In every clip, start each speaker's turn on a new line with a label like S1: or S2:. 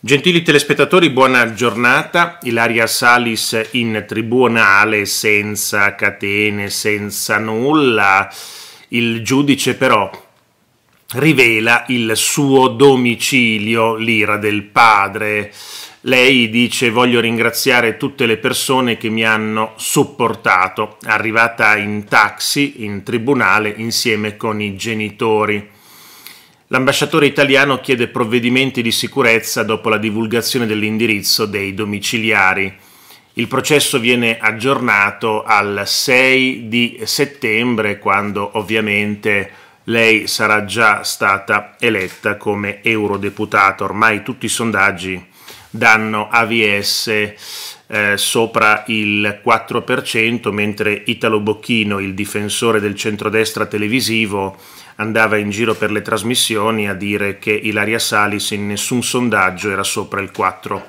S1: Gentili telespettatori, buona giornata. Ilaria Salis in tribunale senza catene, senza nulla. Il giudice però rivela il suo domicilio, l'ira del padre. Lei dice voglio ringraziare tutte le persone che mi hanno supportato, arrivata in taxi in tribunale insieme con i genitori. L'ambasciatore italiano chiede provvedimenti di sicurezza dopo la divulgazione dell'indirizzo dei domiciliari. Il processo viene aggiornato al 6 di settembre, quando ovviamente lei sarà già stata eletta come eurodeputata. Ormai tutti i sondaggi danno AVS eh, sopra il 4%, mentre Italo Bocchino, il difensore del centrodestra televisivo, andava in giro per le trasmissioni a dire che Ilaria Salis in nessun sondaggio era sopra il 4%.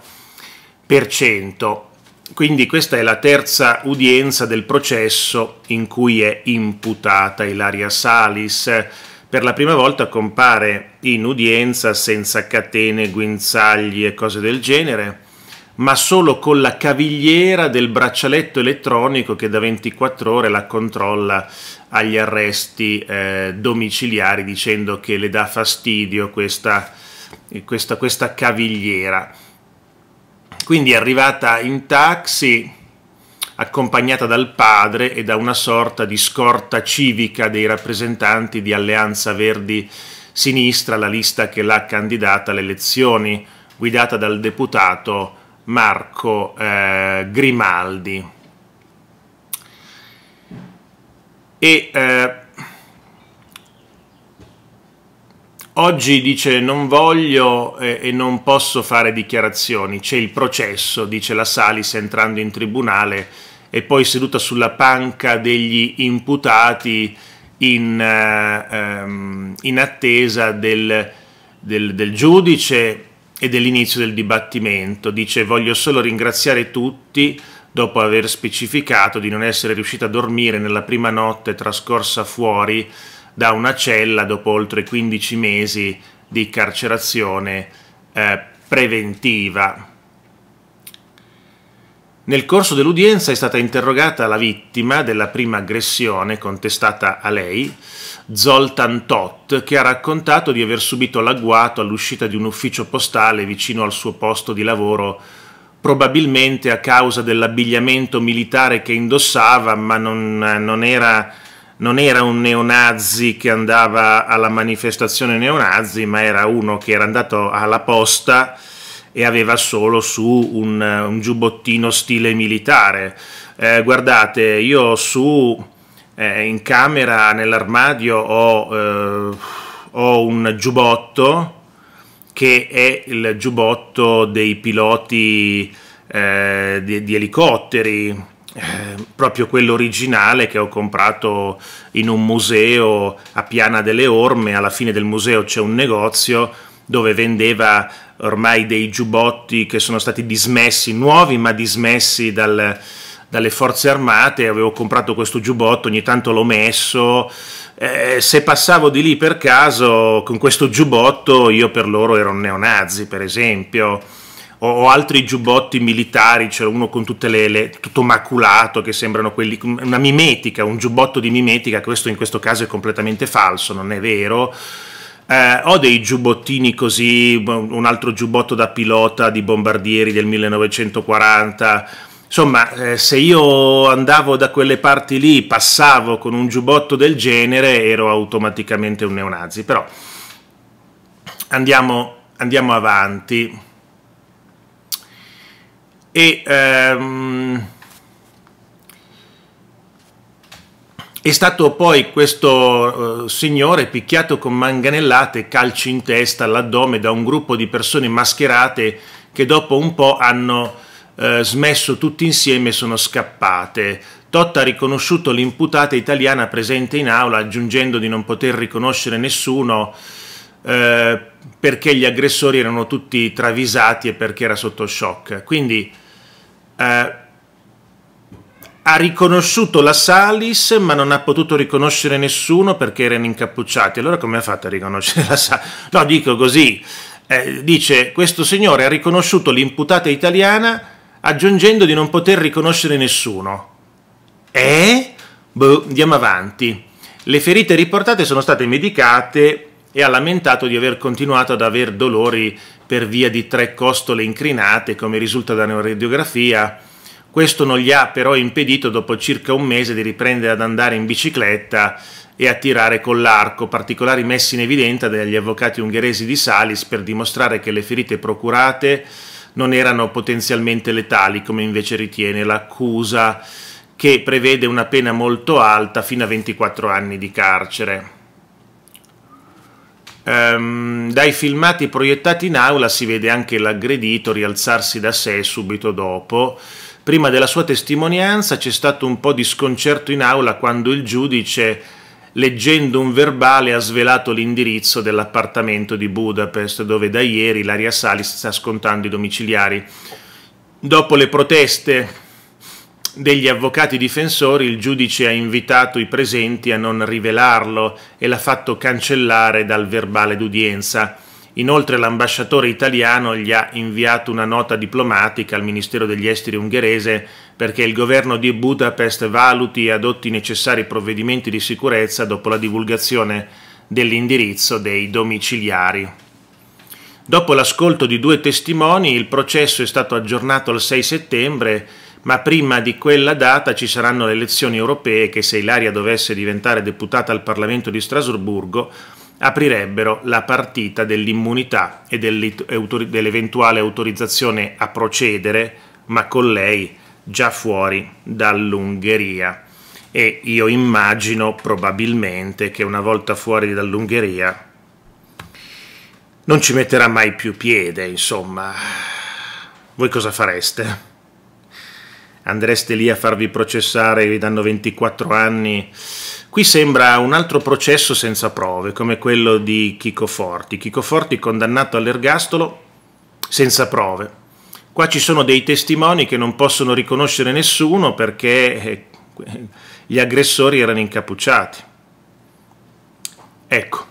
S1: Quindi questa è la terza udienza del processo in cui è imputata Ilaria Salis. Per la prima volta compare in udienza senza catene, guinzagli e cose del genere, ma solo con la cavigliera del braccialetto elettronico che da 24 ore la controlla agli arresti eh, domiciliari dicendo che le dà fastidio questa, questa, questa cavigliera. Quindi è arrivata in taxi accompagnata dal padre e da una sorta di scorta civica dei rappresentanti di Alleanza Verdi Sinistra, la lista che l'ha candidata alle elezioni, guidata dal deputato Marco eh, Grimaldi. e eh, oggi dice non voglio e, eh, e non posso fare dichiarazioni, c'è il processo, dice la Salis entrando in tribunale e poi seduta sulla panca degli imputati in, eh, ehm, in attesa del, del, del giudice e dell'inizio del dibattimento. Dice voglio solo ringraziare tutti dopo aver specificato di non essere riuscita a dormire nella prima notte trascorsa fuori da una cella dopo oltre 15 mesi di carcerazione eh, preventiva. Nel corso dell'udienza è stata interrogata la vittima della prima aggressione contestata a lei, Zoltan Tot, che ha raccontato di aver subito l'agguato all'uscita di un ufficio postale vicino al suo posto di lavoro probabilmente a causa dell'abbigliamento militare che indossava, ma non, non, era, non era un neonazi che andava alla manifestazione neonazi, ma era uno che era andato alla posta e aveva solo su un, un giubbottino stile militare. Eh, guardate, io su eh, in camera nell'armadio ho, eh, ho un giubbotto che è il giubbotto dei piloti eh, di, di, elicotteri, eh, proprio quello originale che ho comprato in un museo a Piana delle Orme, alla fine del museo c'è un negozio dove vendeva ormai dei giubbotti che sono stati dismessi, nuovi ma dismessi dal, dalle forze armate, avevo comprato questo giubbotto, ogni tanto l'ho messo, eh, se passavo di lì per caso con questo giubbotto io per loro ero un neonazi per esempio, o, o altri giubbotti militari, cioè uno con tutte le, le, tutto maculato che sembrano quelli, una mimetica, un giubbotto di mimetica, questo in questo caso è completamente falso, non è vero. Eh, ho dei giubbottini così, un altro giubbotto da pilota di bombardieri del 1940 Insomma, eh, se io andavo da quelle parti lì, passavo con un giubbotto del genere, ero automaticamente un neonazi. Però andiamo, andiamo avanti. E, ehm, è stato poi questo eh, signore picchiato con manganellate, calci in testa, all'addome da un gruppo di persone mascherate che dopo un po' hanno eh, smesso tutti insieme e sono scappate. Totta ha riconosciuto l'imputata italiana presente in aula aggiungendo di non poter riconoscere nessuno eh, perché gli aggressori erano tutti travisati e perché era sotto shock. Quindi eh, ha riconosciuto la Salis ma non ha potuto riconoscere nessuno perché erano incappucciati. Allora come ha fatto a riconoscere la Salis? No, dico così. Eh, dice questo signore ha riconosciuto l'imputata italiana aggiungendo di non poter riconoscere nessuno. Eh? Boh, andiamo avanti. Le ferite riportate sono state medicate e ha lamentato di aver continuato ad aver dolori per via di tre costole incrinate, come risulta da una radiografia. Questo non gli ha però impedito, dopo circa un mese, di riprendere ad andare in bicicletta e a tirare con l'arco, particolari messi in evidenza dagli avvocati ungheresi di Salis per dimostrare che le ferite procurate non erano potenzialmente letali, come invece ritiene l'accusa, che prevede una pena molto alta fino a 24 anni di carcere. Um, dai filmati proiettati in aula si vede anche l'aggredito rialzarsi da sé subito dopo. Prima della sua testimonianza c'è stato un po' di sconcerto in aula quando il giudice leggendo un verbale ha svelato l'indirizzo dell'appartamento di Budapest dove da ieri Laria Salis sta scontando i domiciliari. Dopo le proteste degli avvocati difensori il giudice ha invitato i presenti a non rivelarlo e l'ha fatto cancellare dal verbale d'udienza. Inoltre l'ambasciatore italiano gli ha inviato una nota diplomatica al Ministero degli Esteri ungherese perché il governo di Budapest valuti e adotti i necessari provvedimenti di sicurezza dopo la divulgazione dell'indirizzo dei domiciliari. Dopo l'ascolto di due testimoni, il processo è stato aggiornato al 6 settembre, ma prima di quella data ci saranno le elezioni europee che, se Ilaria dovesse diventare deputata al Parlamento di Strasburgo, aprirebbero la partita dell'immunità e dell'eventuale autorizzazione a procedere, ma con lei già fuori dall'Ungheria e io immagino probabilmente che una volta fuori dall'Ungheria non ci metterà mai più piede, insomma. Voi cosa fareste? Andreste lì a farvi processare, vi danno 24 anni. Qui sembra un altro processo senza prove, come quello di Chico Forti. Chico Forti condannato all'ergastolo senza prove Qua ci sono dei testimoni che non possono riconoscere nessuno perché eh, gli aggressori erano incappucciati. Ecco,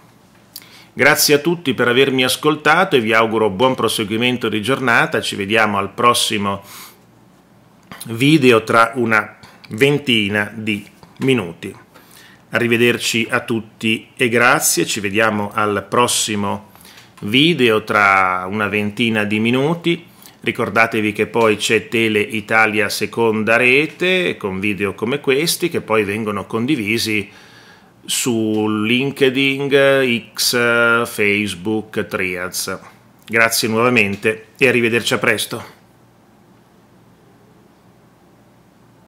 S1: grazie a tutti per avermi ascoltato e vi auguro buon proseguimento di giornata. Ci vediamo al prossimo video tra una ventina di minuti. Arrivederci a tutti e grazie, ci vediamo al prossimo video tra una ventina di minuti. Ricordatevi che poi c'è Tele Italia seconda rete con video come questi che poi vengono condivisi su LinkedIn, X, Facebook, Triads. Grazie nuovamente e arrivederci a presto.